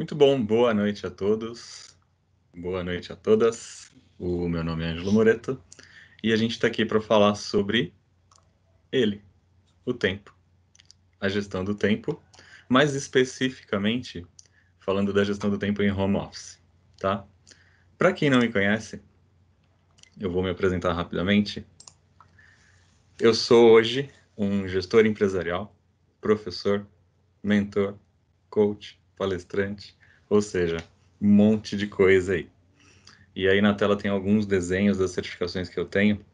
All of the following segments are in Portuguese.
Muito bom, boa noite a todos, boa noite a todas. O meu nome é Ângelo Moreto e a gente está aqui para falar sobre ele, o tempo, a gestão do tempo, mais especificamente falando da gestão do tempo em home office, tá? Para quem não me conhece, eu vou me apresentar rapidamente. Eu sou hoje um gestor empresarial, professor, mentor, coach, palestrante, ou seja, um monte de coisa aí. E aí na tela tem alguns desenhos das certificações que eu tenho,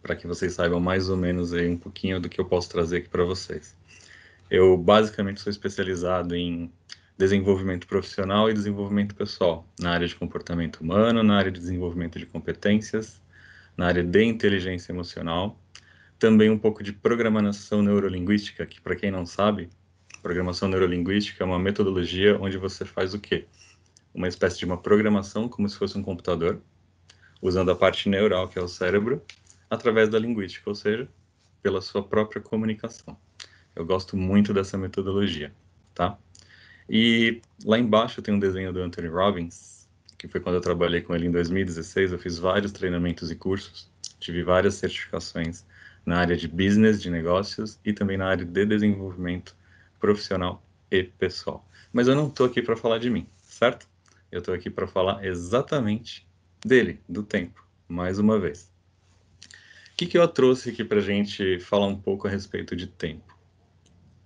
para que vocês saibam mais ou menos aí um pouquinho do que eu posso trazer aqui para vocês. Eu basicamente sou especializado em desenvolvimento profissional e desenvolvimento pessoal, na área de comportamento humano, na área de desenvolvimento de competências, na área de inteligência emocional, também um pouco de programação neurolinguística, que para quem não sabe, Programação neurolinguística é uma metodologia onde você faz o quê? Uma espécie de uma programação, como se fosse um computador, usando a parte neural, que é o cérebro, através da linguística, ou seja, pela sua própria comunicação. Eu gosto muito dessa metodologia, tá? E lá embaixo tem um desenho do Anthony Robbins, que foi quando eu trabalhei com ele em 2016. Eu fiz vários treinamentos e cursos, tive várias certificações na área de business, de negócios e também na área de desenvolvimento profissional e pessoal. Mas eu não estou aqui para falar de mim, certo? Eu estou aqui para falar exatamente dele, do tempo, mais uma vez. O que, que eu trouxe aqui para gente falar um pouco a respeito de tempo?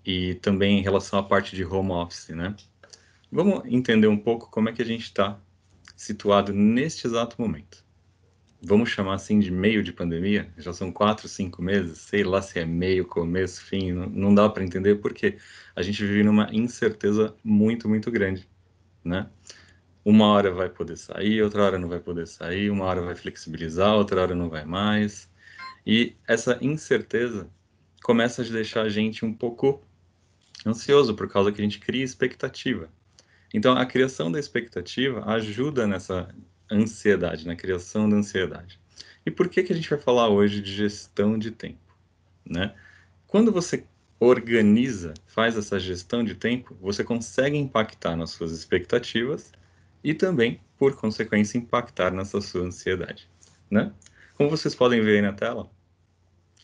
E também em relação à parte de home office, né? Vamos entender um pouco como é que a gente está situado neste exato momento vamos chamar assim de meio de pandemia, já são quatro, cinco meses, sei lá se é meio, começo, fim, não, não dá para entender porque a gente vive numa incerteza muito, muito grande, né? Uma hora vai poder sair, outra hora não vai poder sair, uma hora vai flexibilizar, outra hora não vai mais. E essa incerteza começa a deixar a gente um pouco ansioso por causa que a gente cria expectativa. Então, a criação da expectativa ajuda nessa ansiedade, na criação da ansiedade. E por que, que a gente vai falar hoje de gestão de tempo? Né? Quando você organiza, faz essa gestão de tempo, você consegue impactar nas suas expectativas e também, por consequência, impactar nessa sua ansiedade. Né? Como vocês podem ver aí na tela,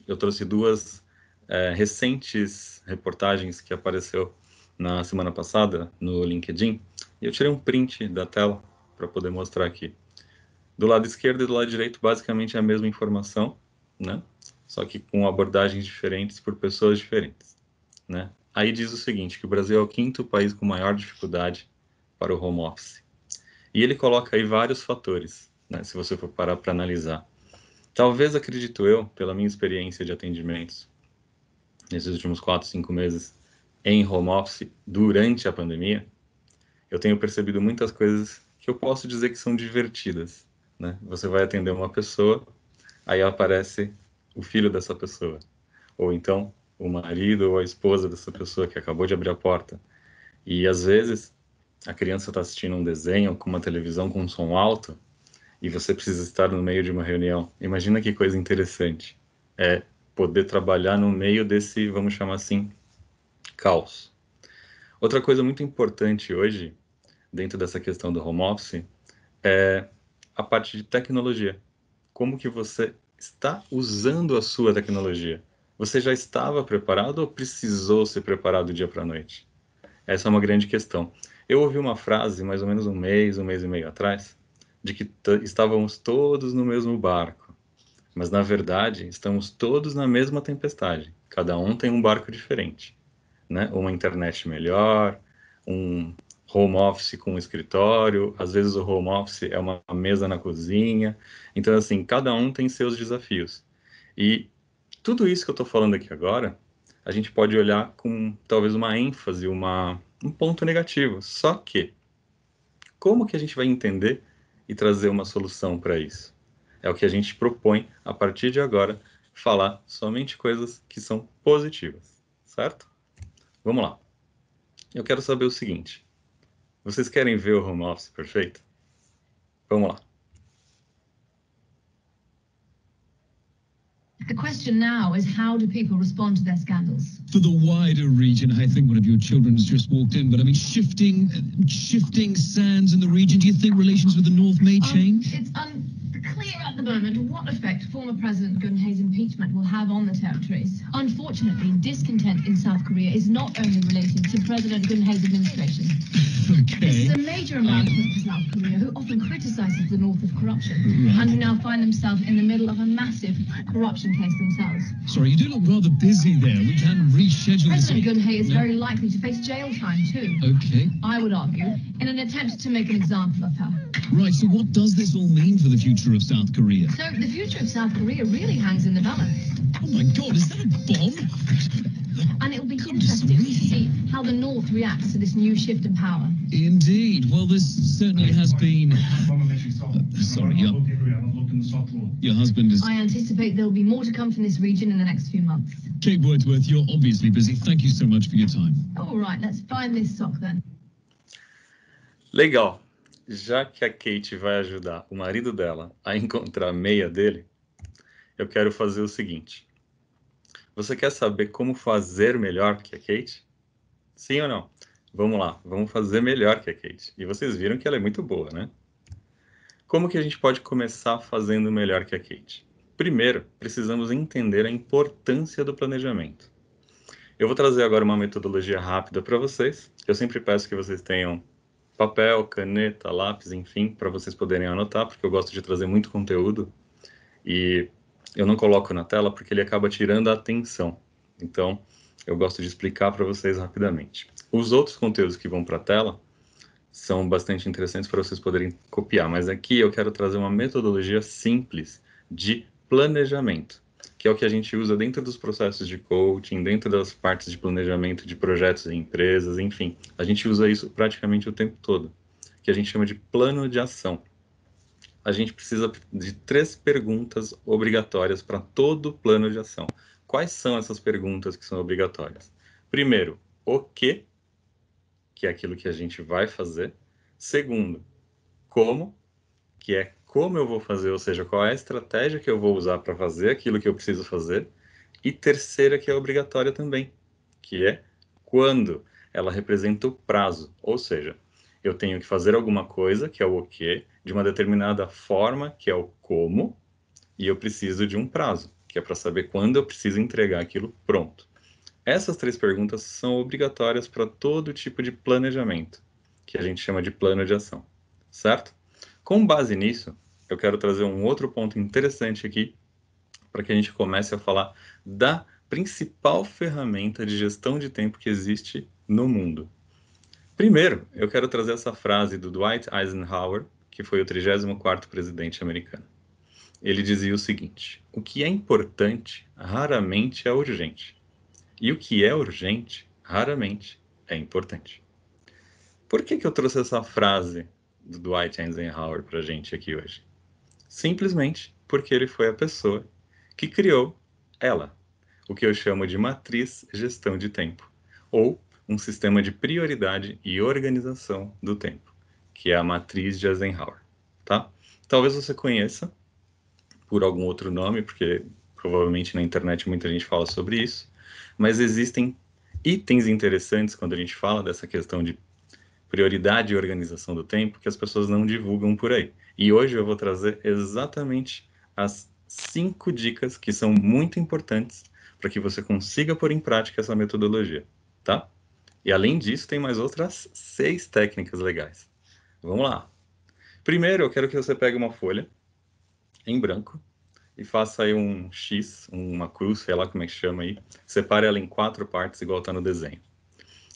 eu trouxe duas é, recentes reportagens que apareceu na semana passada no LinkedIn e eu tirei um print da tela para poder mostrar aqui. Do lado esquerdo e do lado direito, basicamente é a mesma informação, né? Só que com abordagens diferentes por pessoas diferentes, né? Aí diz o seguinte, que o Brasil é o quinto país com maior dificuldade para o home office. E ele coloca aí vários fatores, né, se você for parar para analisar. Talvez, acredito eu, pela minha experiência de atendimentos nesses últimos quatro, cinco meses em home office durante a pandemia, eu tenho percebido muitas coisas que eu posso dizer que são divertidas. Né? Você vai atender uma pessoa, aí aparece o filho dessa pessoa, ou então o marido ou a esposa dessa pessoa que acabou de abrir a porta. E às vezes a criança está assistindo um desenho com uma televisão com um som alto e você precisa estar no meio de uma reunião. Imagina que coisa interessante é poder trabalhar no meio desse, vamos chamar assim, caos. Outra coisa muito importante hoje dentro dessa questão do home office é a parte de tecnologia. Como que você está usando a sua tecnologia? Você já estava preparado ou precisou se preparar do dia para a noite? Essa é uma grande questão. Eu ouvi uma frase mais ou menos um mês, um mês e meio atrás, de que estávamos todos no mesmo barco. Mas na verdade, estamos todos na mesma tempestade. Cada um tem um barco diferente, né? Uma internet melhor, um home office com um escritório, às vezes o home office é uma mesa na cozinha. Então, assim, cada um tem seus desafios. E tudo isso que eu estou falando aqui agora, a gente pode olhar com talvez uma ênfase, uma, um ponto negativo. Só que, como que a gente vai entender e trazer uma solução para isso? É o que a gente propõe a partir de agora, falar somente coisas que são positivas, certo? Vamos lá. Eu quero saber o seguinte: vocês querem ver o home office perfeito? Vamos lá. The question now is how do people respond to their scandals? For the wider region, I think one of your children has just walked in, but I mean, shifting, shifting sands in the region, do you think relations with the North may change? Um, clear at the moment what effect former President Gun Hae's impeachment will have on the territories. Unfortunately, discontent in South Korea is not only related to President Gun Hae's administration. okay. This is a major embarrassment for South Korea, who often criticizes the North of corruption, right. and who now find themselves in the middle of a massive corruption case themselves. Sorry, you do look rather busy there. We can reschedule President this. President Gun Hae is no. very likely to face jail time, too. Okay. I would argue, in an attempt to make an example of her. Right, so what does this all mean for the future of South Korea. Sir, the future of South Korea really hangs in the balance. Oh my God, is that a bomb? And it'll be interesting to see how the North reacts to this new shift in power. Indeed. Well, this certainly has been. sorry, your, your husband is. I anticipate there'll be more to come from this region in the next few months. Kate Wordsworth, you're obviously busy. Thank you so much for your time. All right, let's find this sock then. Legal. já que a Kate vai ajudar o marido dela a encontrar a meia dele, eu quero fazer o seguinte. Você quer saber como fazer melhor que a Kate? Sim ou não? Vamos lá, vamos fazer melhor que a Kate. E vocês viram que ela é muito boa, né? Como que a gente pode começar fazendo melhor que a Kate? Primeiro, precisamos entender a importância do planejamento. Eu vou trazer agora uma metodologia rápida para vocês. Eu sempre peço que vocês tenham papel, caneta, lápis, enfim, para vocês poderem anotar, porque eu gosto de trazer muito conteúdo e eu não coloco na tela porque ele acaba tirando a atenção. Então, eu gosto de explicar para vocês rapidamente. Os outros conteúdos que vão para a tela são bastante interessantes para vocês poderem copiar, mas aqui eu quero trazer uma metodologia simples de planejamento que é o que a gente usa dentro dos processos de coaching, dentro das partes de planejamento de projetos e empresas, enfim. A gente usa isso praticamente o tempo todo, que a gente chama de plano de ação. A gente precisa de três perguntas obrigatórias para todo plano de ação. Quais são essas perguntas que são obrigatórias? Primeiro, o que, que é aquilo que a gente vai fazer. Segundo, como, que é como eu vou fazer, ou seja, qual é a estratégia que eu vou usar para fazer aquilo que eu preciso fazer. E terceira, que é obrigatória também, que é quando. Ela representa o prazo, ou seja, eu tenho que fazer alguma coisa, que é o o de uma determinada forma, que é o como, e eu preciso de um prazo, que é para saber quando eu preciso entregar aquilo pronto. Essas três perguntas são obrigatórias para todo tipo de planejamento, que a gente chama de plano de ação, certo? Com base nisso, eu quero trazer um outro ponto interessante aqui para que a gente comece a falar da principal ferramenta de gestão de tempo que existe no mundo. Primeiro, eu quero trazer essa frase do Dwight Eisenhower, que foi o 34º presidente americano. Ele dizia o seguinte: o que é importante raramente é urgente, e o que é urgente raramente é importante. Por que, que eu trouxe essa frase do Dwight Eisenhower para a gente aqui hoje. Simplesmente porque ele foi a pessoa que criou ela, o que eu chamo de matriz gestão de tempo, ou um sistema de prioridade e organização do tempo, que é a matriz de Eisenhower, tá? Talvez você conheça por algum outro nome, porque provavelmente na internet muita gente fala sobre isso, mas existem itens interessantes quando a gente fala dessa questão de prioridade e organização do tempo que as pessoas não divulgam por aí. E hoje eu vou trazer exatamente as cinco dicas que são muito importantes para que você consiga pôr em prática essa metodologia, tá? E além disso, tem mais outras seis técnicas legais. Vamos lá. Primeiro, eu quero que você pegue uma folha em branco e faça aí um X, uma cruz, sei lá como é que chama aí. Separe ela em quatro partes, igual está no desenho.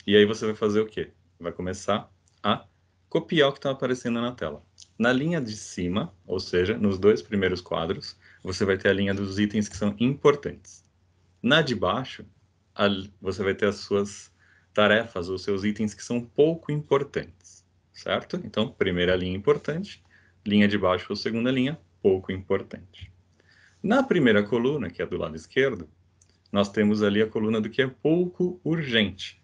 E aí você vai fazer o quê? vai começar a copiar o que está aparecendo na tela. Na linha de cima, ou seja, nos dois primeiros quadros, você vai ter a linha dos itens que são importantes. Na de baixo, a, você vai ter as suas tarefas ou seus itens que são pouco importantes, certo? Então, primeira linha importante, linha de baixo ou segunda linha, pouco importante. Na primeira coluna, que é do lado esquerdo, nós temos ali a coluna do que é pouco urgente.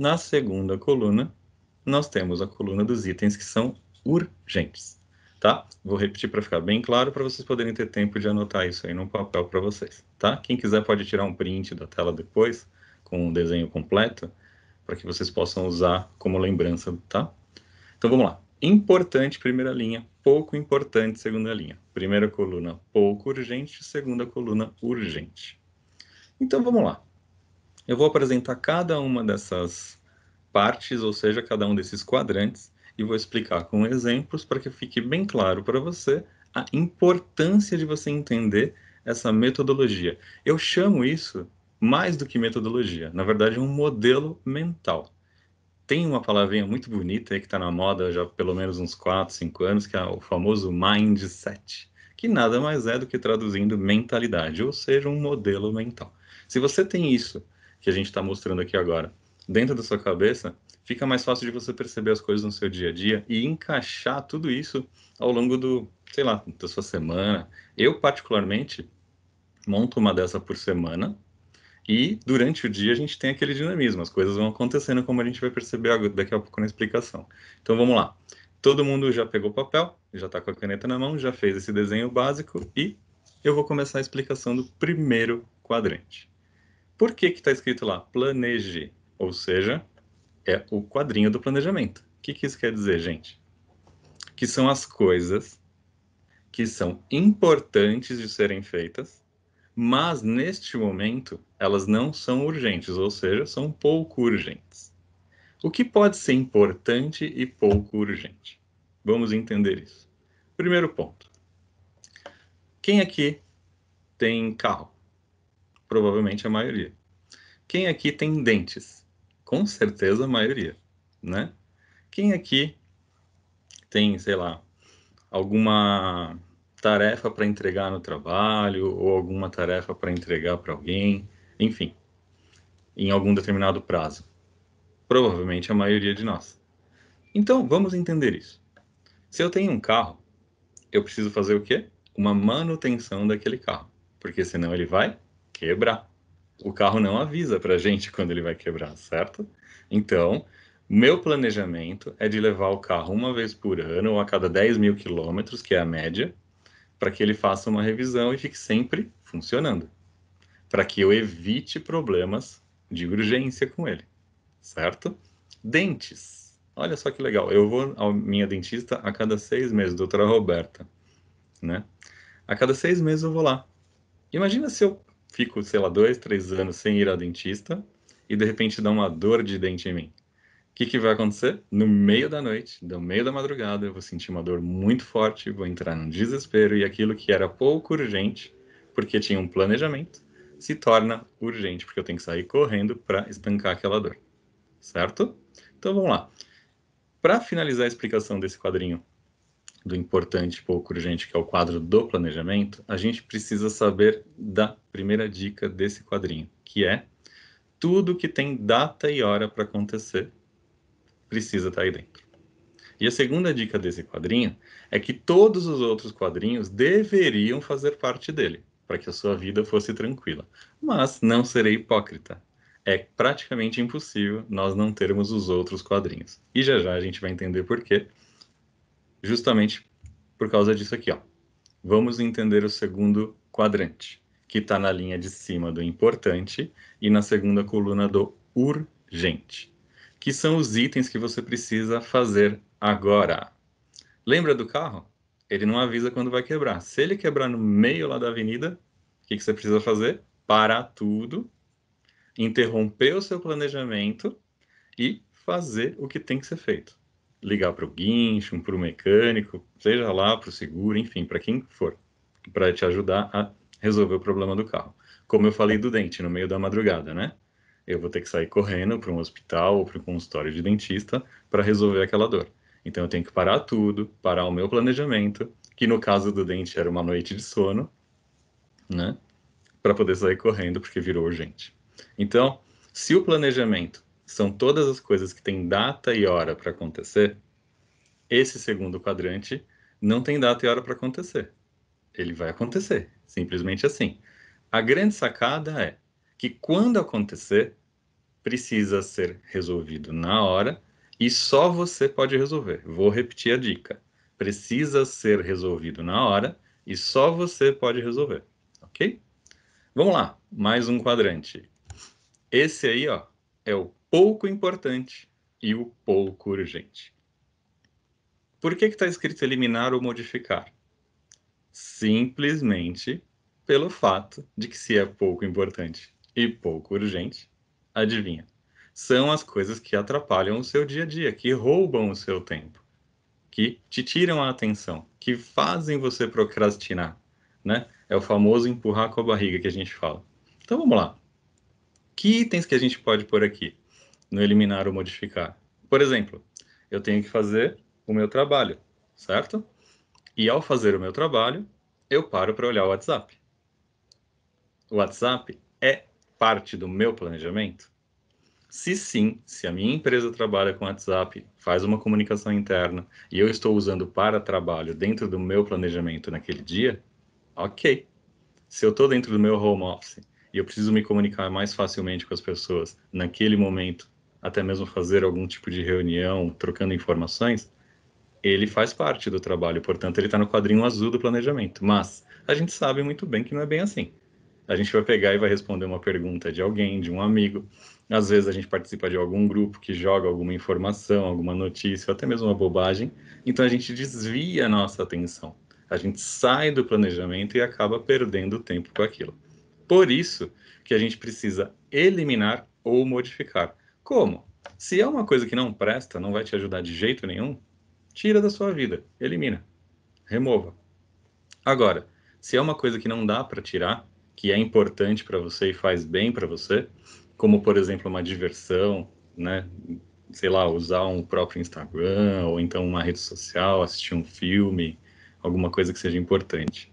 Na segunda coluna, nós temos a coluna dos itens que são urgentes, tá? Vou repetir para ficar bem claro para vocês poderem ter tempo de anotar isso aí no papel para vocês, tá? Quem quiser pode tirar um print da tela depois com um desenho completo para que vocês possam usar como lembrança, tá? Então vamos lá. Importante primeira linha, pouco importante segunda linha. Primeira coluna pouco urgente, segunda coluna urgente. Então vamos lá. Eu vou apresentar cada uma dessas partes, ou seja, cada um desses quadrantes, e vou explicar com exemplos para que fique bem claro para você a importância de você entender essa metodologia. Eu chamo isso mais do que metodologia, na verdade é um modelo mental. Tem uma palavrinha muito bonita aí que está na moda já pelo menos uns 4, 5 anos, que é o famoso mindset, que nada mais é do que traduzindo mentalidade, ou seja, um modelo mental. Se você tem isso que a gente está mostrando aqui agora, dentro da sua cabeça, fica mais fácil de você perceber as coisas no seu dia a dia e encaixar tudo isso ao longo do, sei lá, da sua semana. Eu, particularmente, monto uma dessa por semana e durante o dia a gente tem aquele dinamismo, as coisas vão acontecendo como a gente vai perceber daqui a pouco na explicação. Então vamos lá. Todo mundo já pegou o papel, já está com a caneta na mão, já fez esse desenho básico e eu vou começar a explicação do primeiro quadrante. Por que está escrito lá? Planeje, ou seja, é o quadrinho do planejamento. O que, que isso quer dizer, gente? Que são as coisas que são importantes de serem feitas, mas neste momento elas não são urgentes, ou seja, são pouco urgentes. O que pode ser importante e pouco urgente? Vamos entender isso. Primeiro ponto. Quem aqui tem carro? Provavelmente a maioria. Quem aqui tem dentes? Com certeza a maioria, né? Quem aqui tem, sei lá, alguma tarefa para entregar no trabalho ou alguma tarefa para entregar para alguém, enfim, em algum determinado prazo? Provavelmente a maioria de nós. Então, vamos entender isso. Se eu tenho um carro, eu preciso fazer o quê? Uma manutenção daquele carro, porque senão ele vai quebrar. O carro não avisa para a gente quando ele vai quebrar, certo? Então, meu planejamento é de levar o carro uma vez por ano ou a cada 10 mil quilômetros, que é a média, para que ele faça uma revisão e fique sempre funcionando, para que eu evite problemas de urgência com ele, certo? Dentes. Olha só que legal. Eu vou à minha dentista a cada seis meses, doutora Roberta, né? A cada seis meses eu vou lá. Imagina se eu fico, sei lá, dois, três anos sem ir ao dentista e de repente dá uma dor de dente em mim. O que, que vai acontecer? No meio da noite, no meio da madrugada, eu vou sentir uma dor muito forte, vou entrar num desespero e aquilo que era pouco urgente, porque tinha um planejamento, se torna urgente, porque eu tenho que sair correndo para estancar aquela dor. Certo? Então vamos lá. Para finalizar a explicação desse quadrinho do importante pouco urgente, que é o quadro do planejamento, a gente precisa saber da primeira dica desse quadrinho, que é tudo que tem data e hora para acontecer precisa estar tá aí dentro. E a segunda dica desse quadrinho é que todos os outros quadrinhos deveriam fazer parte dele, para que a sua vida fosse tranquila. Mas não serei hipócrita. É praticamente impossível nós não termos os outros quadrinhos. E já já a gente vai entender por quê justamente por causa disso aqui. Ó. Vamos entender o segundo quadrante, que está na linha de cima do importante e na segunda coluna do urgente, que são os itens que você precisa fazer agora. Lembra do carro? Ele não avisa quando vai quebrar. Se ele quebrar no meio lá da avenida, o que, que você precisa fazer? Parar tudo, interromper o seu planejamento e fazer o que tem que ser feito ligar para o guincho, para o mecânico, seja lá para o seguro, enfim, para quem for, para te ajudar a resolver o problema do carro. Como eu falei do dente, no meio da madrugada, né? Eu vou ter que sair correndo para um hospital ou para um consultório de dentista para resolver aquela dor. Então eu tenho que parar tudo, parar o meu planejamento, que no caso do dente era uma noite de sono, né? Para poder sair correndo porque virou urgente. Então, se o planejamento são todas as coisas que têm data e hora para acontecer, esse segundo quadrante não tem data e hora para acontecer. Ele vai acontecer, simplesmente assim. A grande sacada é que quando acontecer, precisa ser resolvido na hora e só você pode resolver. Vou repetir a dica. Precisa ser resolvido na hora e só você pode resolver, ok? Vamos lá, mais um quadrante. Esse aí, ó, é o pouco importante e o pouco urgente. Por que está escrito eliminar ou modificar? Simplesmente pelo fato de que se é pouco importante e pouco urgente, adivinha, são as coisas que atrapalham o seu dia a dia, que roubam o seu tempo, que te tiram a atenção, que fazem você procrastinar, né? É o famoso empurrar com a barriga que a gente fala. Então vamos lá. Que itens que a gente pode pôr aqui? no eliminar ou modificar. Por exemplo, eu tenho que fazer o meu trabalho, certo? E ao fazer o meu trabalho, eu paro para olhar o WhatsApp. O WhatsApp é parte do meu planejamento? Se sim, se a minha empresa trabalha com WhatsApp, faz uma comunicação interna e eu estou usando para trabalho dentro do meu planejamento naquele dia, ok. Se eu estou dentro do meu home office e eu preciso me comunicar mais facilmente com as pessoas naquele momento até mesmo fazer algum tipo de reunião, trocando informações, ele faz parte do trabalho, portanto, ele está no quadrinho azul do planejamento. Mas a gente sabe muito bem que não é bem assim. A gente vai pegar e vai responder uma pergunta de alguém, de um amigo. Às vezes a gente participa de algum grupo que joga alguma informação, alguma notícia, ou até mesmo uma bobagem. Então a gente desvia a nossa atenção. A gente sai do planejamento e acaba perdendo tempo com aquilo. Por isso que a gente precisa eliminar ou modificar. Como? Se é uma coisa que não presta, não vai te ajudar de jeito nenhum, tira da sua vida, elimina, remova. Agora, se é uma coisa que não dá para tirar, que é importante para você e faz bem para você, como por exemplo uma diversão, né? Sei lá, usar um próprio Instagram ou então uma rede social, assistir um filme, alguma coisa que seja importante.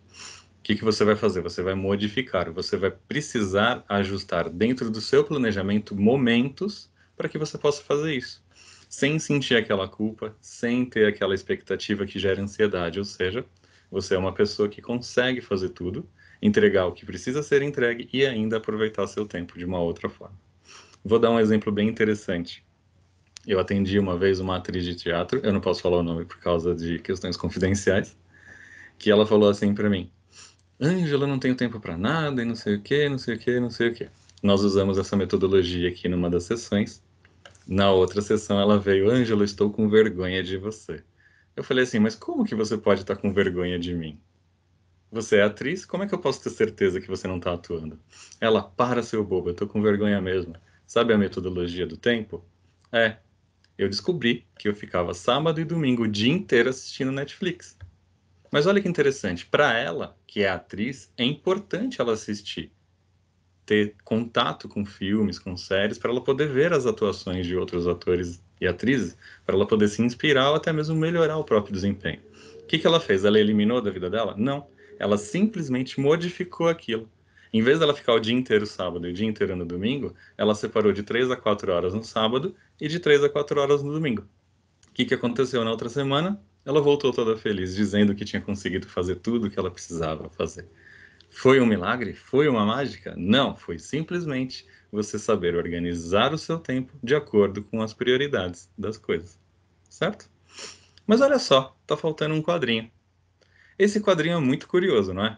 O que, que você vai fazer? Você vai modificar, você vai precisar ajustar dentro do seu planejamento momentos para que você possa fazer isso, sem sentir aquela culpa, sem ter aquela expectativa que gera ansiedade. Ou seja, você é uma pessoa que consegue fazer tudo, entregar o que precisa ser entregue e ainda aproveitar seu tempo de uma outra forma. Vou dar um exemplo bem interessante. Eu atendi uma vez uma atriz de teatro, eu não posso falar o nome por causa de questões confidenciais, que ela falou assim para mim: Ângela, não tenho tempo para nada, e não sei o quê, não sei o quê, não sei o quê". Nós usamos essa metodologia aqui numa das sessões na outra sessão ela veio, Ângelo, estou com vergonha de você. Eu falei assim, mas como que você pode estar com vergonha de mim? Você é atriz, como é que eu posso ter certeza que você não está atuando? Ela, para seu bobo, eu estou com vergonha mesmo. Sabe a metodologia do tempo? É, eu descobri que eu ficava sábado e domingo o dia inteiro assistindo Netflix. Mas olha que interessante, para ela, que é atriz, é importante ela assistir ter contato com filmes, com séries, para ela poder ver as atuações de outros atores e atrizes, para ela poder se inspirar ou até mesmo melhorar o próprio desempenho. O que, que ela fez? Ela eliminou da vida dela? Não. Ela simplesmente modificou aquilo. Em vez dela ficar o dia inteiro sábado e o dia inteiro no domingo, ela separou de três a quatro horas no sábado e de três a quatro horas no domingo. O que, que aconteceu na outra semana? Ela voltou toda feliz, dizendo que tinha conseguido fazer tudo o que ela precisava fazer. Foi um milagre? Foi uma mágica? Não, foi simplesmente você saber organizar o seu tempo de acordo com as prioridades das coisas, certo? Mas olha só, tá faltando um quadrinho. Esse quadrinho é muito curioso, não é?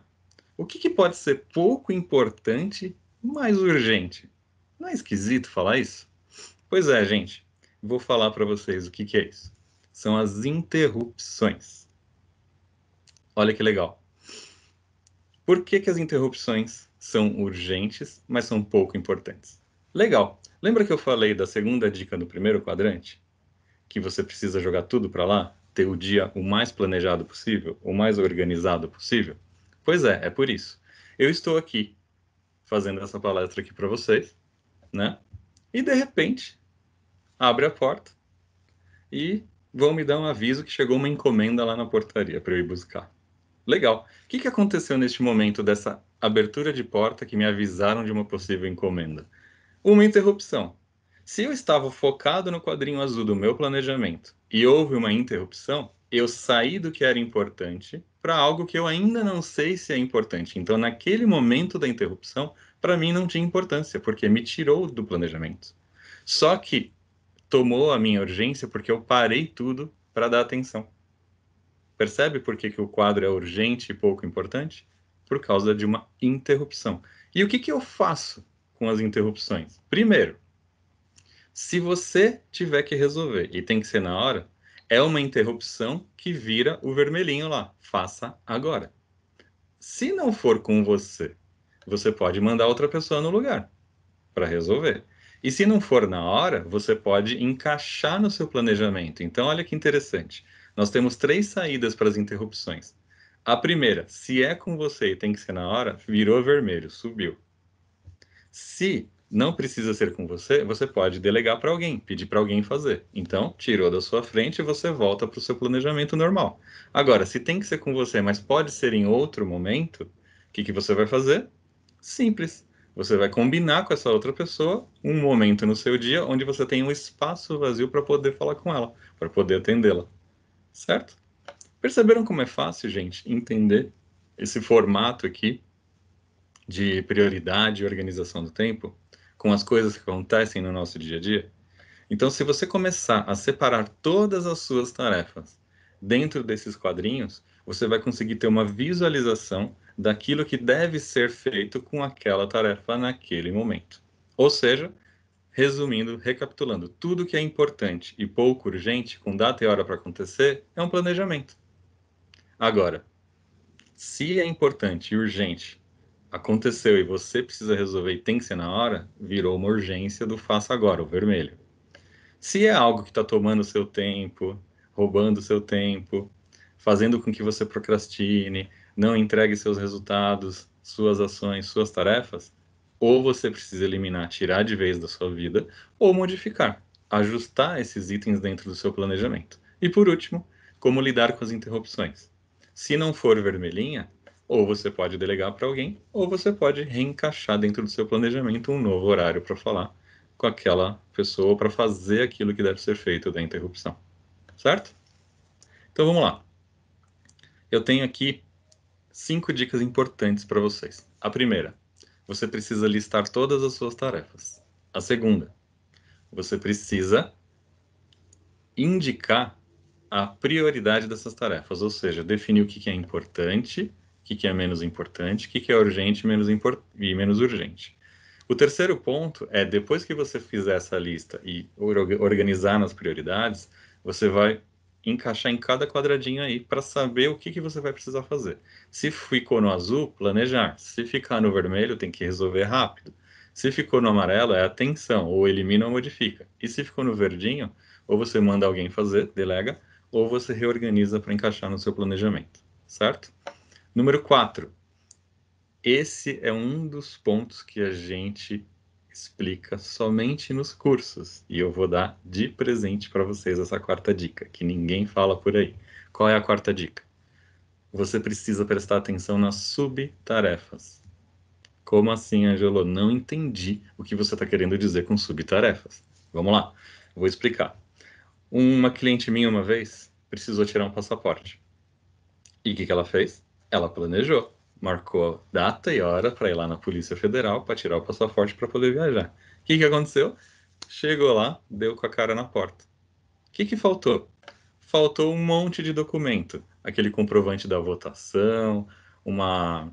O que, que pode ser pouco importante, mas urgente? Não é esquisito falar isso? Pois é, gente, vou falar para vocês o que, que é isso. São as interrupções. Olha que legal. Por que, que as interrupções são urgentes, mas são pouco importantes? Legal. Lembra que eu falei da segunda dica do primeiro quadrante? Que você precisa jogar tudo para lá? Ter o dia o mais planejado possível? O mais organizado possível? Pois é, é por isso. Eu estou aqui fazendo essa palestra aqui para vocês, né? E de repente, abre a porta e vão me dar um aviso que chegou uma encomenda lá na portaria para eu ir buscar. Legal. O que, que aconteceu neste momento dessa abertura de porta que me avisaram de uma possível encomenda? Uma interrupção. Se eu estava focado no quadrinho azul do meu planejamento e houve uma interrupção, eu saí do que era importante para algo que eu ainda não sei se é importante. Então, naquele momento da interrupção, para mim não tinha importância, porque me tirou do planejamento. Só que tomou a minha urgência porque eu parei tudo para dar atenção. Percebe por que, que o quadro é urgente e pouco importante? Por causa de uma interrupção. E o que, que eu faço com as interrupções? Primeiro, se você tiver que resolver, e tem que ser na hora, é uma interrupção que vira o vermelhinho lá. Faça agora. Se não for com você, você pode mandar outra pessoa no lugar para resolver. E se não for na hora, você pode encaixar no seu planejamento. Então, olha que interessante. Nós temos três saídas para as interrupções. A primeira, se é com você e tem que ser na hora, virou vermelho, subiu. Se não precisa ser com você, você pode delegar para alguém, pedir para alguém fazer. Então, tirou da sua frente e você volta para o seu planejamento normal. Agora, se tem que ser com você, mas pode ser em outro momento, o que, que você vai fazer? Simples. Você vai combinar com essa outra pessoa um momento no seu dia onde você tem um espaço vazio para poder falar com ela, para poder atendê-la certo? Perceberam como é fácil, gente, entender esse formato aqui de prioridade e organização do tempo com as coisas que acontecem no nosso dia a dia? Então, se você começar a separar todas as suas tarefas dentro desses quadrinhos, você vai conseguir ter uma visualização daquilo que deve ser feito com aquela tarefa naquele momento. Ou seja, Resumindo, recapitulando, tudo que é importante e pouco urgente, com data e hora para acontecer, é um planejamento. Agora, se é importante e urgente, aconteceu e você precisa resolver e tem que ser na hora, virou uma urgência do faça agora, o vermelho. Se é algo que está tomando seu tempo, roubando seu tempo, fazendo com que você procrastine, não entregue seus resultados, suas ações, suas tarefas, ou você precisa eliminar, tirar de vez da sua vida, ou modificar, ajustar esses itens dentro do seu planejamento. E por último, como lidar com as interrupções. Se não for vermelhinha, ou você pode delegar para alguém, ou você pode reencaixar dentro do seu planejamento um novo horário para falar com aquela pessoa para fazer aquilo que deve ser feito da interrupção. Certo? Então vamos lá. Eu tenho aqui cinco dicas importantes para vocês. A primeira, você precisa listar todas as suas tarefas. A segunda, você precisa indicar a prioridade dessas tarefas, ou seja, definir o que é importante, o que é menos importante, o que é urgente menos import e menos urgente. O terceiro ponto é, depois que você fizer essa lista e organizar nas prioridades, você vai encaixar em cada quadradinho aí para saber o que, que você vai precisar fazer. Se ficou no azul, planejar. Se ficar no vermelho, tem que resolver rápido. Se ficou no amarelo, é atenção, ou elimina ou modifica. E se ficou no verdinho, ou você manda alguém fazer, delega, ou você reorganiza para encaixar no seu planejamento, certo? Número 4. Esse é um dos pontos que a gente explica somente nos cursos. E eu vou dar de presente para vocês essa quarta dica, que ninguém fala por aí. Qual é a quarta dica? Você precisa prestar atenção nas subtarefas. Como assim, Angelo? Não entendi o que você está querendo dizer com subtarefas. Vamos lá, vou explicar. Uma cliente minha, uma vez, precisou tirar um passaporte. E o que, que ela fez? Ela planejou marcou data e hora para ir lá na Polícia Federal para tirar o passaporte para poder viajar. O que, que aconteceu? Chegou lá, deu com a cara na porta. O que, que faltou? Faltou um monte de documento. Aquele comprovante da votação, uma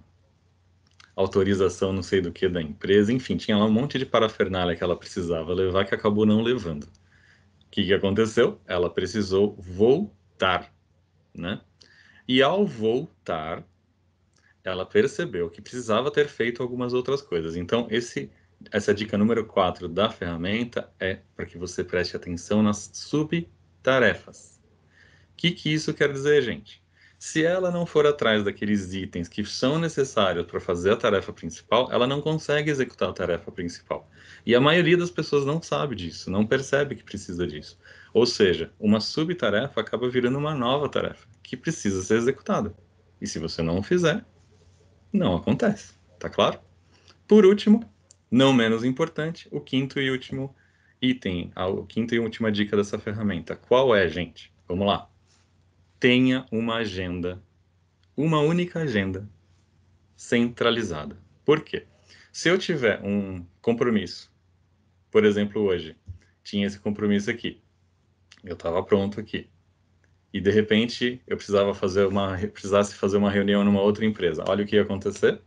autorização não sei do que da empresa, enfim, tinha lá um monte de parafernália que ela precisava levar que acabou não levando. O que, que aconteceu? Ela precisou voltar, né? E ao voltar, ela percebeu que precisava ter feito algumas outras coisas. Então, esse, essa dica número 4 da ferramenta é para que você preste atenção nas subtarefas. O que, que isso quer dizer, gente? Se ela não for atrás daqueles itens que são necessários para fazer a tarefa principal, ela não consegue executar a tarefa principal. E a maioria das pessoas não sabe disso, não percebe que precisa disso. Ou seja, uma subtarefa acaba virando uma nova tarefa que precisa ser executada. E se você não fizer, não acontece, tá claro? Por último, não menos importante, o quinto e último item, a quinta e última dica dessa ferramenta. Qual é, gente? Vamos lá. Tenha uma agenda, uma única agenda centralizada. Por quê? Se eu tiver um compromisso, por exemplo, hoje, tinha esse compromisso aqui. Eu estava pronto aqui e de repente eu precisava fazer uma precisasse fazer uma reunião numa outra empresa. Olha o que ia acontecer: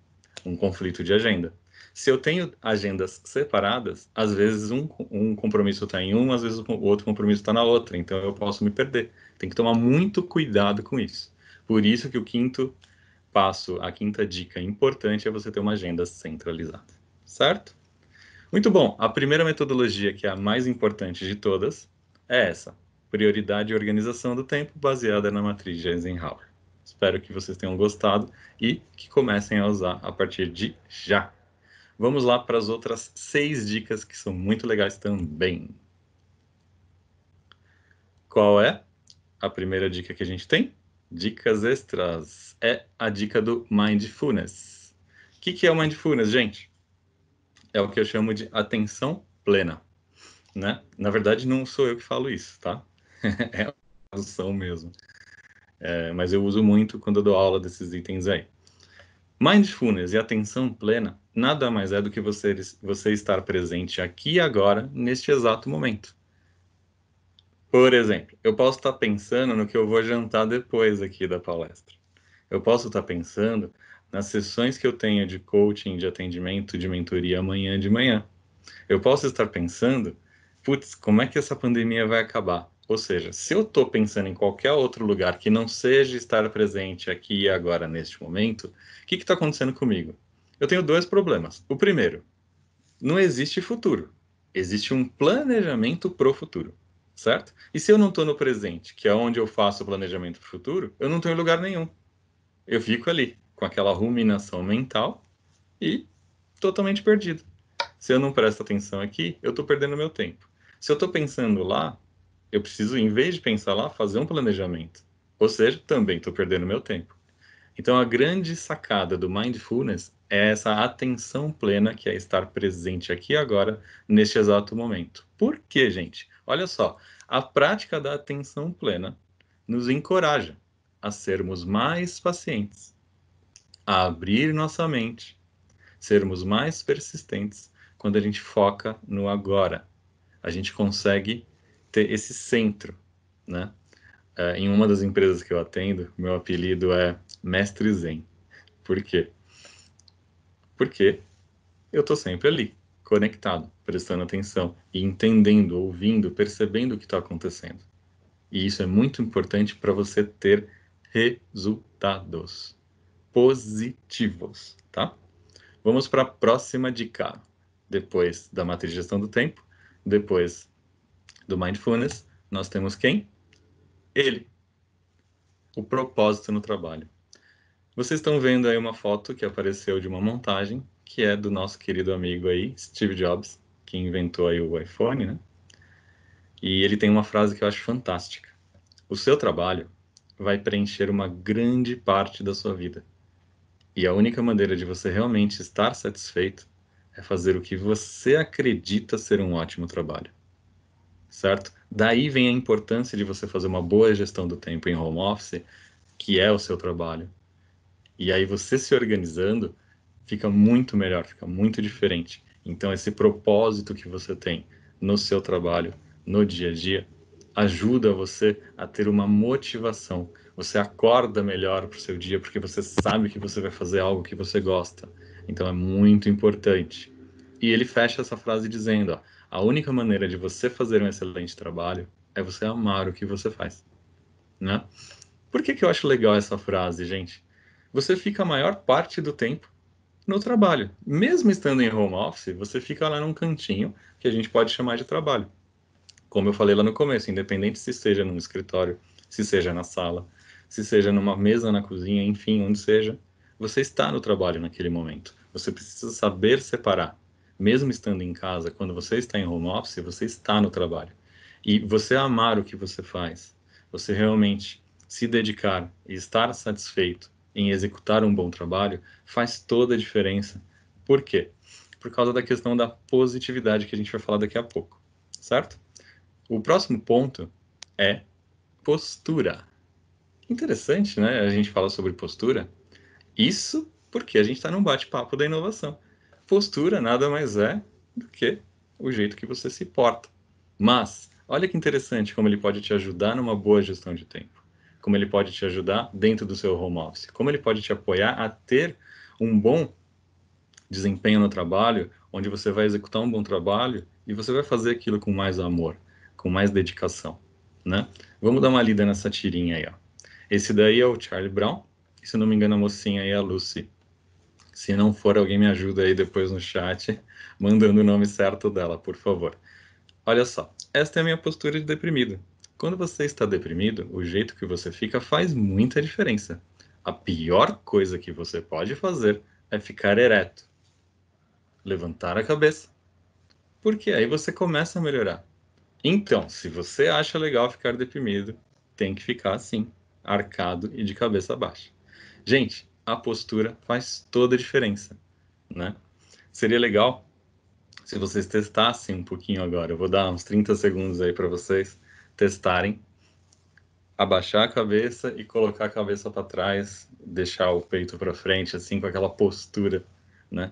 um conflito de agenda. Se eu tenho agendas separadas, às vezes um, um compromisso está em uma, às vezes o outro compromisso está na outra, então eu posso me perder. Tem que tomar muito cuidado com isso. Por isso que o quinto passo, a quinta dica importante é você ter uma agenda centralizada, certo? Muito bom. A primeira metodologia, que é a mais importante de todas, é essa, prioridade e organização do tempo baseada na matriz de Eisenhower. Espero que vocês tenham gostado e que comecem a usar a partir de já. Vamos lá para as outras seis dicas que são muito legais também. Qual é a primeira dica que a gente tem? Dicas extras. É a dica do mindfulness. O que, que é o mindfulness, gente? É o que eu chamo de atenção plena. Né? Na verdade, não sou eu que falo isso, tá? Elas são é mesmo. É, mas eu uso muito quando eu dou aula desses itens aí. Mindfulness e atenção plena nada mais é do que você, você estar presente aqui e agora, neste exato momento. Por exemplo, eu posso estar pensando no que eu vou jantar depois aqui da palestra. Eu posso estar pensando nas sessões que eu tenho de coaching, de atendimento, de mentoria amanhã de manhã. Eu posso estar pensando, putz, como é que essa pandemia vai acabar? Ou seja, se eu estou pensando em qualquer outro lugar que não seja estar presente aqui e agora, neste momento, o que está acontecendo comigo? Eu tenho dois problemas. O primeiro, não existe futuro. Existe um planejamento para o futuro, certo? E se eu não estou no presente, que é onde eu faço o planejamento para o futuro, eu não estou em lugar nenhum. Eu fico ali, com aquela ruminação mental e totalmente perdido. Se eu não presto atenção aqui, eu estou perdendo meu tempo. Se eu estou pensando lá, eu preciso, em vez de pensar lá, fazer um planejamento. Ou seja, também estou perdendo meu tempo. Então, a grande sacada do mindfulness é essa atenção plena, que é estar presente aqui agora, neste exato momento. Por quê, gente? Olha só, a prática da atenção plena nos encoraja a sermos mais pacientes, a abrir nossa mente, sermos mais persistentes quando a gente foca no agora. A gente consegue ter esse centro, né? É, em uma das empresas que eu atendo, meu apelido é Mestre Zen. Por quê? Porque eu estou sempre ali, conectado, prestando atenção e entendendo, ouvindo, percebendo o que está acontecendo. E isso é muito importante para você ter resultados positivos, tá? Vamos para a próxima dica. Depois da matriz de gestão do tempo, depois do Mindfulness, nós temos quem? Ele. O propósito no trabalho. Vocês estão vendo aí uma foto que apareceu de uma montagem, que é do nosso querido amigo aí, Steve Jobs, que inventou aí o iPhone, né? E ele tem uma frase que eu acho fantástica. O seu trabalho vai preencher uma grande parte da sua vida. E a única maneira de você realmente estar satisfeito é fazer o que você acredita ser um ótimo trabalho certo? Daí vem a importância de você fazer uma boa gestão do tempo em home office, que é o seu trabalho. E aí você se organizando fica muito melhor, fica muito diferente. Então esse propósito que você tem no seu trabalho, no dia a dia, ajuda você a ter uma motivação. Você acorda melhor para o seu dia porque você sabe que você vai fazer algo que você gosta. Então é muito importante. E ele fecha essa frase dizendo, ó, a única maneira de você fazer um excelente trabalho é você amar o que você faz, né? Por que, que eu acho legal essa frase, gente? Você fica a maior parte do tempo no trabalho. Mesmo estando em home office, você fica lá num cantinho que a gente pode chamar de trabalho. Como eu falei lá no começo, independente se seja num escritório, se seja na sala, se seja numa mesa na cozinha, enfim, onde seja, você está no trabalho naquele momento. Você precisa saber separar mesmo estando em casa, quando você está em home office, você está no trabalho. E você amar o que você faz, você realmente se dedicar e estar satisfeito em executar um bom trabalho faz toda a diferença. Por quê? Por causa da questão da positividade que a gente vai falar daqui a pouco, certo? O próximo ponto é postura. Interessante, né? A gente fala sobre postura. Isso porque a gente está num bate-papo da inovação. Postura nada mais é do que o jeito que você se porta. Mas, olha que interessante como ele pode te ajudar numa boa gestão de tempo, como ele pode te ajudar dentro do seu home office, como ele pode te apoiar a ter um bom desempenho no trabalho, onde você vai executar um bom trabalho e você vai fazer aquilo com mais amor, com mais dedicação, né? Vamos dar uma lida nessa tirinha aí, ó. Esse daí é o Charlie Brown, e se não me engano a mocinha aí é a Lucy. Se não for, alguém me ajuda aí depois no chat, mandando o nome certo dela, por favor. Olha só, esta é a minha postura de deprimido. Quando você está deprimido, o jeito que você fica faz muita diferença. A pior coisa que você pode fazer é ficar ereto. Levantar a cabeça. Porque aí você começa a melhorar. Então, se você acha legal ficar deprimido, tem que ficar assim, arcado e de cabeça baixa. Gente, a postura faz toda a diferença, né? Seria legal se vocês testassem um pouquinho agora. Eu vou dar uns 30 segundos aí para vocês testarem. Abaixar a cabeça e colocar a cabeça para trás, deixar o peito para frente, assim, com aquela postura, né?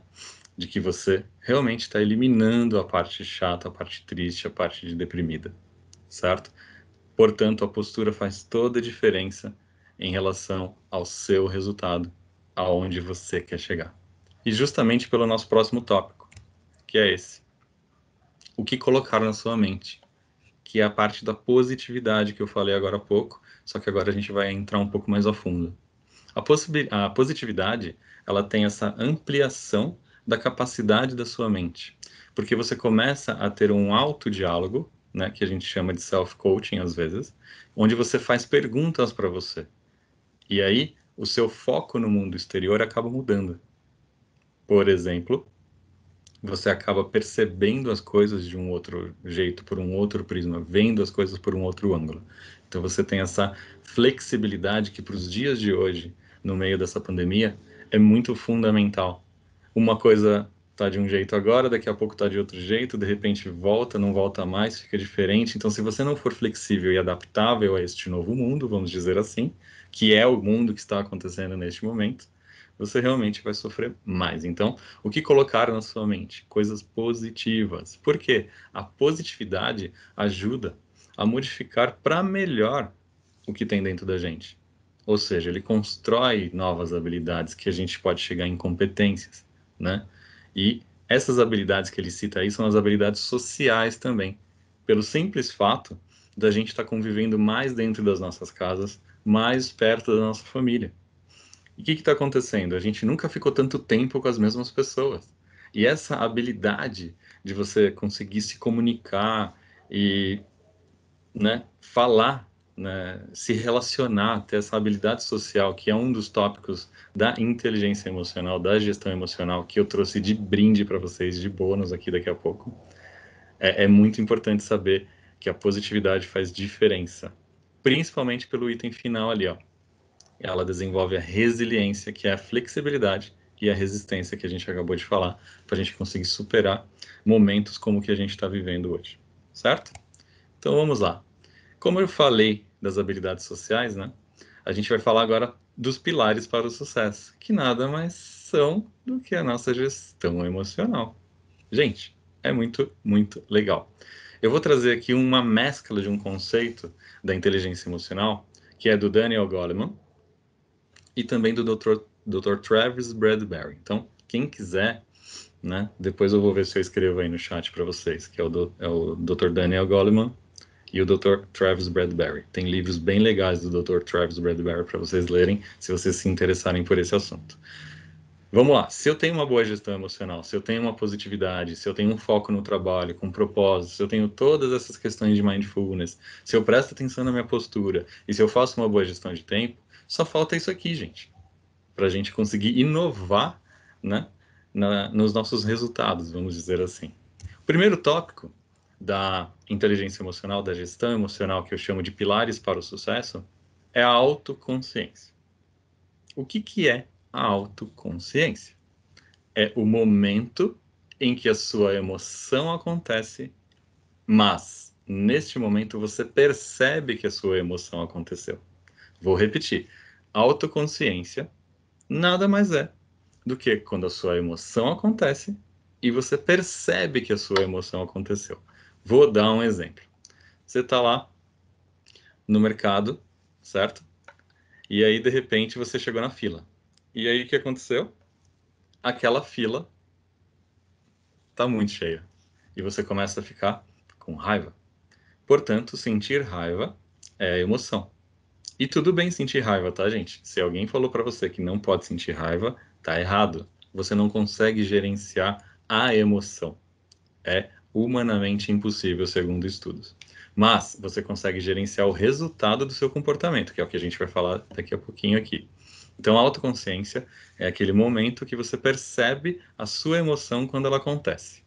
De que você realmente está eliminando a parte chata, a parte triste, a parte de deprimida, certo? Portanto, a postura faz toda a diferença em relação ao seu resultado aonde você quer chegar. E justamente pelo nosso próximo tópico, que é esse. O que colocar na sua mente? Que é a parte da positividade que eu falei agora há pouco, só que agora a gente vai entrar um pouco mais a fundo. A, a positividade, ela tem essa ampliação da capacidade da sua mente, porque você começa a ter um autodiálogo, né, que a gente chama de self-coaching às vezes, onde você faz perguntas para você. E aí, o seu foco no mundo exterior acaba mudando. Por exemplo, você acaba percebendo as coisas de um outro jeito, por um outro prisma, vendo as coisas por um outro ângulo. Então você tem essa flexibilidade que para os dias de hoje, no meio dessa pandemia, é muito fundamental. Uma coisa tá de um jeito agora, daqui a pouco tá de outro jeito, de repente volta, não volta mais, fica diferente. Então, se você não for flexível e adaptável a este novo mundo, vamos dizer assim, que é o mundo que está acontecendo neste momento, você realmente vai sofrer mais. Então, o que colocar na sua mente? Coisas positivas. Porque a positividade ajuda a modificar para melhor o que tem dentro da gente. Ou seja, ele constrói novas habilidades que a gente pode chegar em competências, né? E essas habilidades que ele cita aí são as habilidades sociais também, pelo simples fato da gente estar tá convivendo mais dentro das nossas casas, mais perto da nossa família. E o que está acontecendo? A gente nunca ficou tanto tempo com as mesmas pessoas. E essa habilidade de você conseguir se comunicar e né, falar né, se relacionar, ter essa habilidade social, que é um dos tópicos da inteligência emocional, da gestão emocional, que eu trouxe de brinde para vocês, de bônus aqui daqui a pouco, é, é muito importante saber que a positividade faz diferença, principalmente pelo item final ali, ó. Ela desenvolve a resiliência, que é a flexibilidade e a resistência que a gente acabou de falar, para a gente conseguir superar momentos como o que a gente está vivendo hoje, certo? Então vamos lá. Como eu falei das habilidades sociais, né? A gente vai falar agora dos pilares para o sucesso, que nada mais são do que a nossa gestão emocional. Gente, é muito, muito legal. Eu vou trazer aqui uma mescla de um conceito da inteligência emocional, que é do Daniel Goleman e também do Dr. Dr. Travis Bradbury. Então, quem quiser, né, depois eu vou ver se eu escrevo aí no chat para vocês, que é o, do, é o Dr. Daniel Goleman e o Dr. Travis Bradbury. Tem livros bem legais do Dr. Travis Bradbury para vocês lerem, se vocês se interessarem por esse assunto. Vamos lá. Se eu tenho uma boa gestão emocional, se eu tenho uma positividade, se eu tenho um foco no trabalho, com propósito, se eu tenho todas essas questões de mindfulness, se eu presto atenção na minha postura e se eu faço uma boa gestão de tempo, só falta isso aqui, gente, para a gente conseguir inovar, né, na, nos nossos resultados, vamos dizer assim. O primeiro tópico da inteligência emocional, da gestão emocional, que eu chamo de pilares para o sucesso, é a autoconsciência. O que, que é a autoconsciência? É o momento em que a sua emoção acontece, mas neste momento você percebe que a sua emoção aconteceu. Vou repetir: autoconsciência nada mais é do que quando a sua emoção acontece e você percebe que a sua emoção aconteceu. Vou dar um exemplo. Você está lá no mercado, certo? E aí, de repente, você chegou na fila. E aí, o que aconteceu? Aquela fila está muito cheia. E você começa a ficar com raiva. Portanto, sentir raiva é emoção. E tudo bem sentir raiva, tá, gente? Se alguém falou para você que não pode sentir raiva, tá errado. Você não consegue gerenciar a emoção. É humanamente impossível, segundo estudos. Mas você consegue gerenciar o resultado do seu comportamento, que é o que a gente vai falar daqui a pouquinho aqui. Então, a autoconsciência é aquele momento que você percebe a sua emoção quando ela acontece.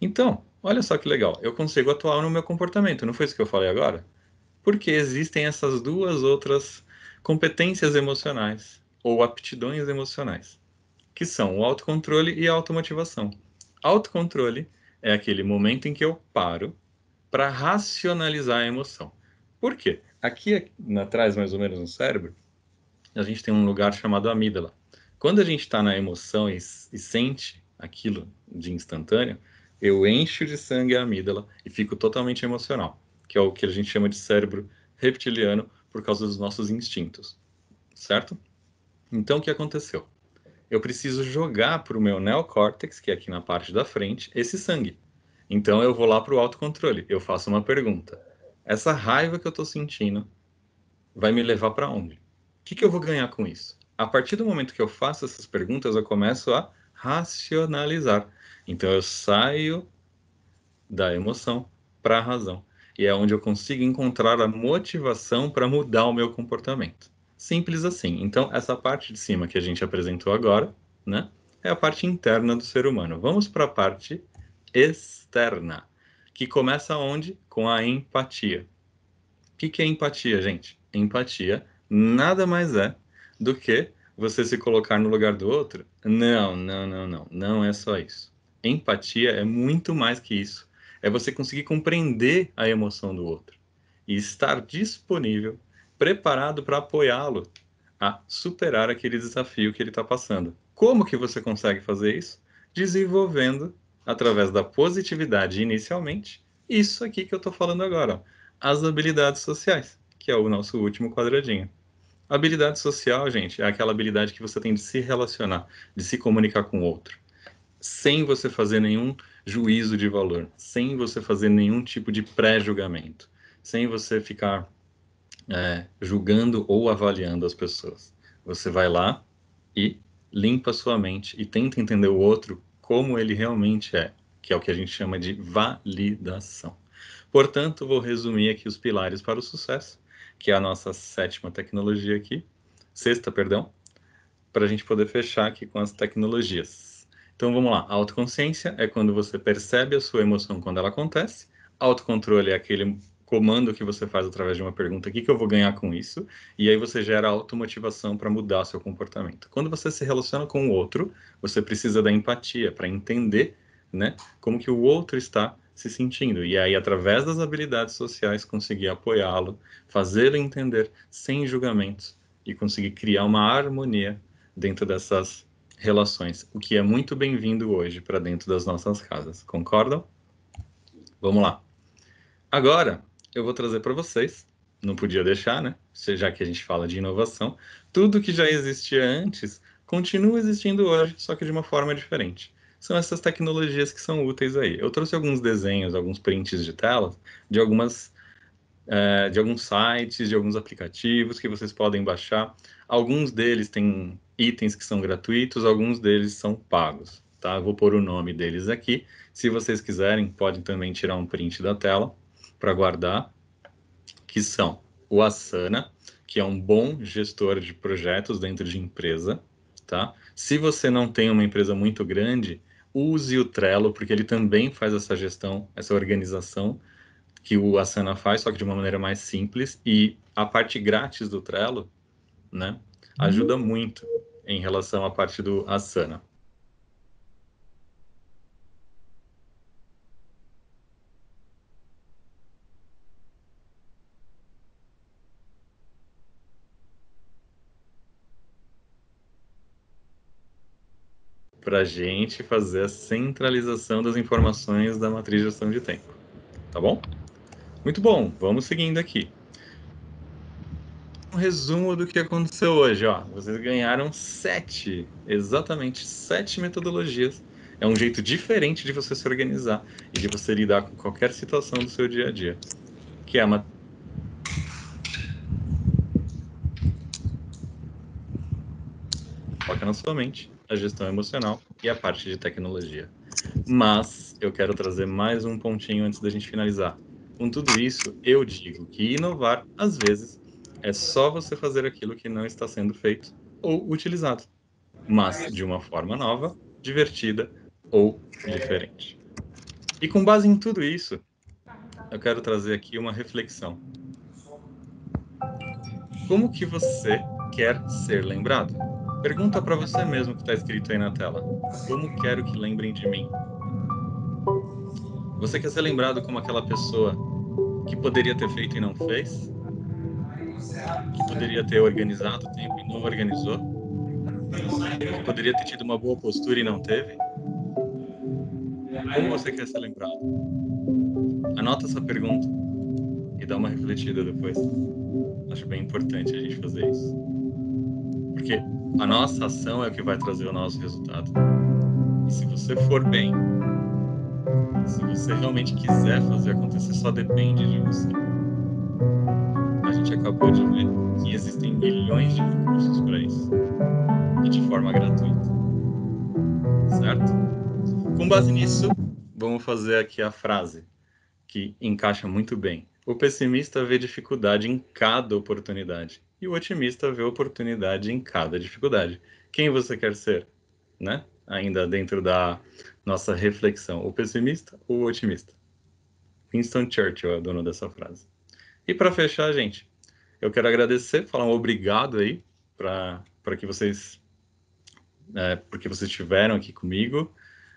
Então, olha só que legal, eu consigo atuar no meu comportamento, não foi isso que eu falei agora? Porque existem essas duas outras competências emocionais, ou aptidões emocionais, que são o autocontrole e a automotivação. Autocontrole é aquele momento em que eu paro para racionalizar a emoção. Por quê? Aqui atrás, mais ou menos no cérebro, a gente tem um lugar chamado amígdala. Quando a gente está na emoção e, e sente aquilo de instantâneo, eu encho de sangue a amígdala e fico totalmente emocional, que é o que a gente chama de cérebro reptiliano por causa dos nossos instintos, certo? Então, o que aconteceu? eu preciso jogar para o meu neocórtex, que é aqui na parte da frente, esse sangue. Então eu vou lá para o autocontrole, eu faço uma pergunta. Essa raiva que eu estou sentindo vai me levar para onde? O que, que eu vou ganhar com isso? A partir do momento que eu faço essas perguntas, eu começo a racionalizar. Então eu saio da emoção para a razão. E é onde eu consigo encontrar a motivação para mudar o meu comportamento. Simples assim. Então, essa parte de cima que a gente apresentou agora, né? É a parte interna do ser humano. Vamos para a parte externa, que começa onde? Com a empatia. O que, que é empatia, gente? Empatia nada mais é do que você se colocar no lugar do outro. Não, não, não, não. Não é só isso. Empatia é muito mais que isso. É você conseguir compreender a emoção do outro e estar disponível preparado para apoiá-lo a superar aquele desafio que ele está passando. Como que você consegue fazer isso? Desenvolvendo, através da positividade inicialmente, isso aqui que eu estou falando agora, ó, as habilidades sociais, que é o nosso último quadradinho. Habilidade social, gente, é aquela habilidade que você tem de se relacionar, de se comunicar com o outro, sem você fazer nenhum juízo de valor, sem você fazer nenhum tipo de pré-julgamento, sem você ficar é, julgando ou avaliando as pessoas. Você vai lá e limpa sua mente e tenta entender o outro como ele realmente é, que é o que a gente chama de validação. Portanto, vou resumir aqui os pilares para o sucesso, que é a nossa sétima tecnologia aqui, sexta, perdão, para a gente poder fechar aqui com as tecnologias. Então vamos lá, autoconsciência é quando você percebe a sua emoção quando ela acontece, autocontrole é aquele comando que você faz através de uma pergunta, o que, que eu vou ganhar com isso? E aí você gera automotivação para mudar seu comportamento. Quando você se relaciona com o outro, você precisa da empatia para entender né, como que o outro está se sentindo. E aí, através das habilidades sociais, conseguir apoiá-lo, fazê-lo entender sem julgamentos e conseguir criar uma harmonia dentro dessas relações, o que é muito bem-vindo hoje para dentro das nossas casas. Concordam? Vamos lá. Agora, eu vou trazer para vocês, não podia deixar, né? Já que a gente fala de inovação, tudo que já existia antes continua existindo hoje, só que de uma forma diferente. São essas tecnologias que são úteis aí. Eu trouxe alguns desenhos, alguns prints de tela de algumas é, de alguns sites, de alguns aplicativos que vocês podem baixar. Alguns deles têm itens que são gratuitos, alguns deles são pagos. Tá? Vou pôr o nome deles aqui. Se vocês quiserem, podem também tirar um print da tela para guardar, que são o Asana, que é um bom gestor de projetos dentro de empresa, tá? Se você não tem uma empresa muito grande, use o Trello, porque ele também faz essa gestão, essa organização que o Asana faz, só que de uma maneira mais simples. E a parte grátis do Trello, né, uhum. ajuda uhum. muito em relação à parte do Asana. para a gente fazer a centralização das informações da matriz de gestão de tempo. Tá bom? Muito bom, vamos seguindo aqui. Um resumo do que aconteceu hoje. Ó. Vocês ganharam sete, exatamente sete metodologias. É um jeito diferente de você se organizar e de você lidar com qualquer situação do seu dia a dia. Que é uma. foca na sua mente a gestão emocional e a parte de tecnologia. Mas eu quero trazer mais um pontinho antes da gente finalizar. Com tudo isso, eu digo que inovar, às vezes, é só você fazer aquilo que não está sendo feito ou utilizado, mas de uma forma nova, divertida ou diferente. E com base em tudo isso, eu quero trazer aqui uma reflexão. Como que você quer ser lembrado? Pergunta para você mesmo que está escrito aí na tela. Como quero que lembrem de mim? Você quer ser lembrado como aquela pessoa que poderia ter feito e não fez? Que poderia ter organizado o tempo e não organizou? Que poderia ter tido uma boa postura e não teve? Como você quer ser lembrado? Anota essa pergunta e dá uma refletida depois. Acho bem importante a gente fazer isso. Porque a nossa ação é o que vai trazer o nosso resultado. E se você for bem, se você realmente quiser fazer acontecer, só depende de você. A gente acabou de ver que existem milhões de recursos para isso e de forma gratuita, certo? Com base nisso, vamos fazer aqui a frase que encaixa muito bem. O pessimista vê dificuldade em cada oportunidade e o otimista vê oportunidade em cada dificuldade. Quem você quer ser, né? Ainda dentro da nossa reflexão, o pessimista ou o otimista? Winston Churchill é dono dessa frase. E para fechar, gente, eu quero agradecer, falar um obrigado aí para que vocês, é, porque vocês estiveram aqui comigo.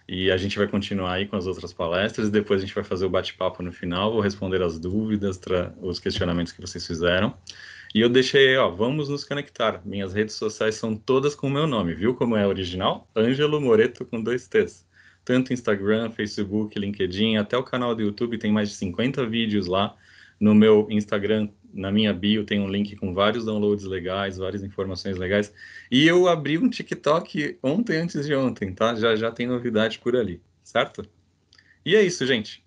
E a gente vai continuar aí com as outras palestras. Depois a gente vai fazer o bate-papo no final. Vou responder as dúvidas, os questionamentos que vocês fizeram. E eu deixei, ó, vamos nos conectar. Minhas redes sociais são todas com o meu nome, viu como é original? Ângelo Moreto com dois T's. Tanto Instagram, Facebook, LinkedIn, até o canal do YouTube tem mais de 50 vídeos lá. No meu Instagram, na minha bio, tem um link com vários downloads legais, várias informações legais. E eu abri um TikTok ontem, antes de ontem, tá? Já já tem novidade por ali, certo? E é isso, gente.